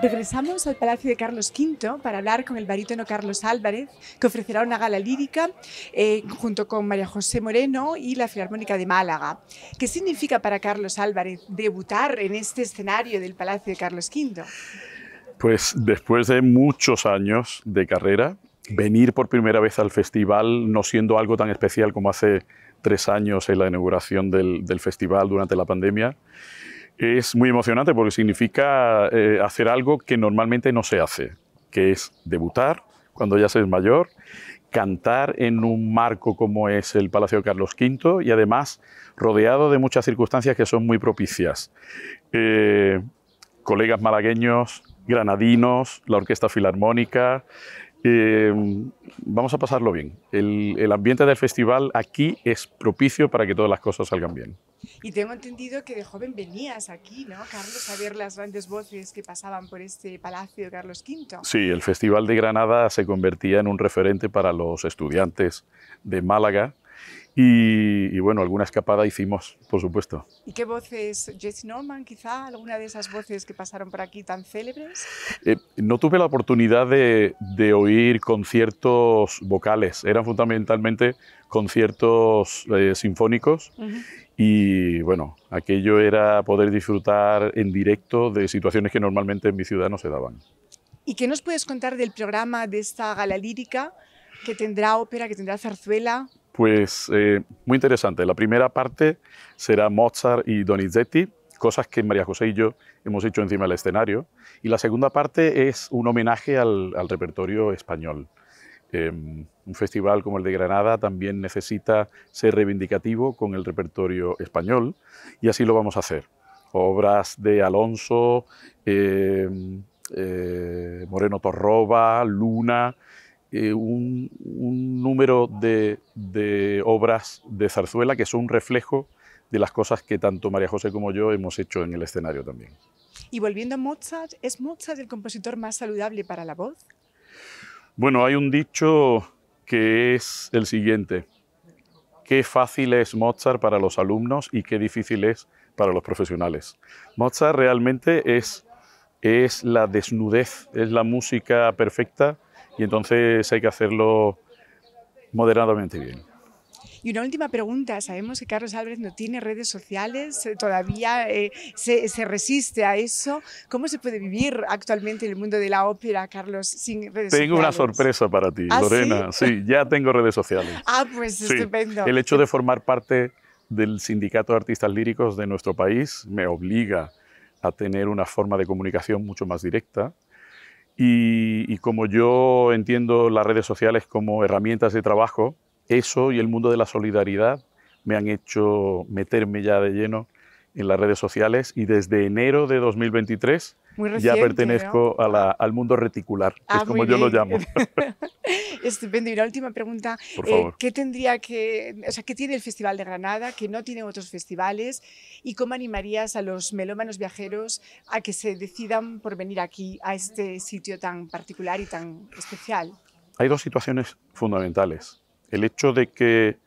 Regresamos al Palacio de Carlos V para hablar con el barítono Carlos Álvarez, que ofrecerá una gala lírica eh, junto con María José Moreno y la Filarmónica de Málaga. ¿Qué significa para Carlos Álvarez debutar en este escenario del Palacio de Carlos V? Pues después de muchos años de carrera, venir por primera vez al festival, no siendo algo tan especial como hace tres años en la inauguración del festival durante la pandemia, es muy emocionante porque significa eh, hacer algo que normalmente no se hace, que es debutar cuando ya se es mayor, cantar en un marco como es el Palacio de Carlos V y además rodeado de muchas circunstancias que son muy propicias. Eh, colegas malagueños, granadinos, la Orquesta Filarmónica, eh, vamos a pasarlo bien. El, el, ambiente del festival aquí es propicio para que todas las cosas salgan bien. Y tengo entendido que de joven venías aquí, ¿no, Carlos, a ver las grandes voces que pasaban por este palacio de Carlos V? Sí, el Festival de Granada se convertía en un referente para los estudiantes de Málaga, y, bueno, alguna escapada hicimos, por supuesto. ¿Y qué voces? ¿Jesse Norman, quizá? ¿Alguna de esas voces que pasaron por aquí tan célebres? Eh, no tuve la oportunidad de, de, oír conciertos vocales, eran fundamentalmente conciertos eh, sinfónicos. Y bueno, aquello era poder disfrutar en directo de situaciones que normalmente en mi ciudad no se daban. ¿Y qué nos puedes contar del programa de esta gala lírica que tendrá ópera, que tendrá zarzuela? Pues eh, muy interesante. La primera parte será Mozart y Donizetti, cosas que María José y yo hemos hecho encima del escenario. Y la segunda parte es un homenaje al, repertorio español. Em, un festival como el de Granada también necesita ser reivindicativo con el repertorio español y así lo vamos a hacer. Obras de Alonso, em, eh, Moreno Torroba, Luna, eh, un, número de, obras de zarzuela que son un reflejo de las cosas que tanto María José como yo hemos hecho en el escenario también. Y volviendo a Mozart, ¿es Mozart el compositor más saludable para la voz? Bueno, hay un dicho que es el siguiente. Qué fácil es Mozart para los alumnos y qué difícil es para los profesionales. Mozart realmente es la desnudez, es la música perfecta y entonces hay que hacerlo moderadamente bien. Y una última pregunta. Sabemos que Carlos Álvarez no tiene redes sociales, eh, todavía eh, se, resiste a eso. ¿Cómo se puede vivir actualmente en el mundo de la ópera, Carlos, sin redes sociales? Tengo una sorpresa para ti, ¿Ah, Lorena. ¿sí? ya tengo redes sociales. Ah, pues estupendo. El hecho de formar parte del Sindicato de Artistas Líricos de nuestro país me obliga a tener una forma de comunicación mucho más directa y, como yo entiendo las redes sociales como herramientas de trabajo, eso y el mundo de la solidaridad me han hecho meterme ya de lleno en las redes sociales y desde enero de 2023 ya pertenezco al mundo reticular, que es ah, como yo lo llamo. Estupendo. Y la última pregunta, eh, ¿qué tendría que, o sea, qué tiene el Festival de Granada que no tiene otros festivales y cómo animarías a los melómanos viajeros a que se decidan por venir aquí a este sitio tan particular y tan especial? Hay dos situaciones fundamentales. El hecho de que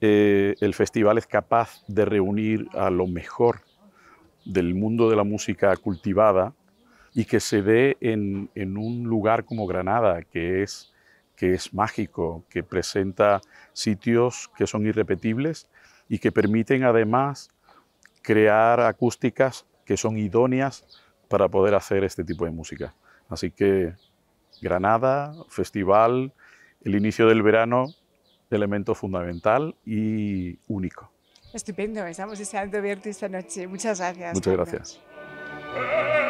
eh, el festival es capaz de reunir a lo mejor del mundo de la música cultivada y que se dé en, en un lugar como Granada, que es que es mágico, que presenta sitios que son irrepetibles y que permiten además crear acústicas que son idóneas para poder hacer este tipo de música. Así que Granada, festival, el inicio del verano, elemento fundamental y único. Estupendo, estamos deseando verte esta noche. Muchas gracias. Muchas gracias.